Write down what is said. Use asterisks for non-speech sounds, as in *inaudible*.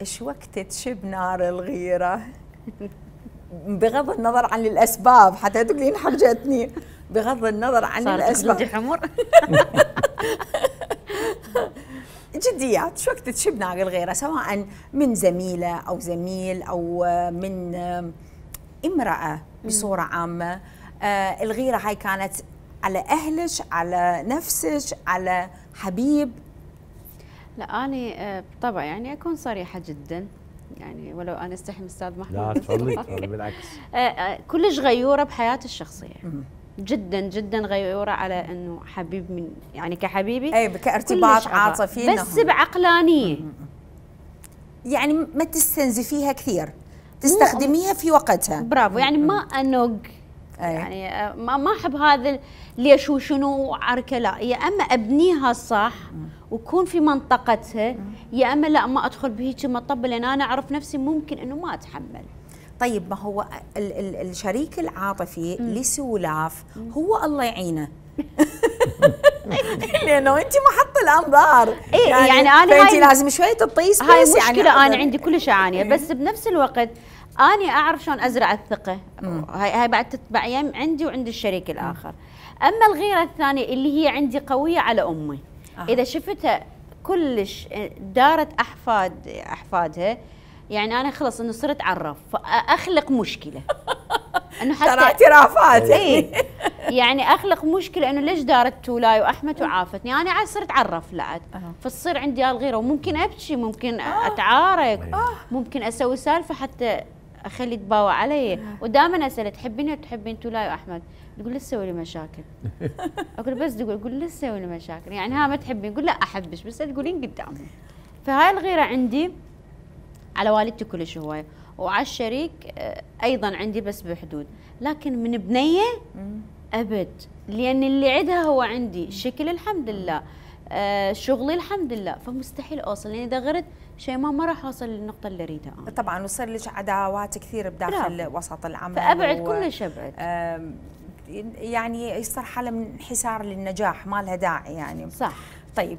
ايش وقت تشب نار الغيره بغض النظر عن الاسباب حتى تقولين حرجتني بغض النظر عن صارت الاسباب صارت حمر *laughs* جديات شو وقت تشب نار الغيره سواء من زميله او زميل او من امراه بصوره عامه آه، الغيره هاي كانت على اهلك على نفسك على حبيب لا أنا آه، بطبع يعني أكون صريحة جدا يعني ولو أنا أستحي من أستاذ محمود لا تفضلي تفضلي *laughs* بالعكس آه، آه، كلش غيورة بحياتي الشخصية جدا جدا غيوره على انه حبيب من يعني كحبيبي اي كارتباط عاطفي بس بعقلانيه يعني ما تستنزفيها كثير تستخدميها في وقتها برافو يعني ما انق يعني آه، ما ما احب هذا ليش وشنو عركه لا يا اما ابنيها صح وكون في منطقتها يا اما لا ما ادخل بهيك مطب لان انا اعرف نفسي ممكن انه ما اتحمل طيب ما هو ال ال الشريك العاطفي لسولاف هو الله يعينه *laughs* لانه انت محط الانظار إيه يعني, يعني انا فانت لازم شويه تطيس هاي يعني مشكله يعني انا عندي كلش اعاني بس بنفس الوقت اني اعرف شلون ازرع الثقه هاي هاي بعد تتبع يم عندي وعند الشريك الاخر اما الغيره الثانيه اللي هي عندي قويه على امي آه. اذا شفتها كلش آه، دارت احفاد احفادها يعني انا خلص انه صرت أعرف فاخلق مشكله *laughs* انه حتى اعترافات اي يعني اخلق مشكله انه ليش دارت تولاي واحمد وعافتني انا عاد صرت اعرف لعد آه. فتصير عندي الغيره وممكن ابكي ممكن آه. اتعارك ممكن اسوي سالفه حتى اخلي تباوع علي آه. ودائما اساله تحبيني ولا تحبين تولاي واحمد تقول لسه تسوي لي مشاكل *laughs* اقول بس تقول تقول لسه تسوي لي مشاكل يعني ها ما تحبين قول لا احبش بس تقولين قدامي فهاي الغيره عندي على والدتي كلش هوايه وعلى الشريك آه، ايضا عندي بس بحدود لكن من بنيه ابد لان اللي عندها هو عندي شكل الحمد لله آه، شغلي الحمد لله فمستحيل اوصل لاني يعني اذا غرت شيماء ما راح اوصل للنقطه اللي اريدها انا طبعا وصار لك عداوات كثير بداخل لا. وسط العمل فابعد و... كلش ابعد يعني يصير حاله من انحسار للنجاح ما لها داعي يعني صح طيب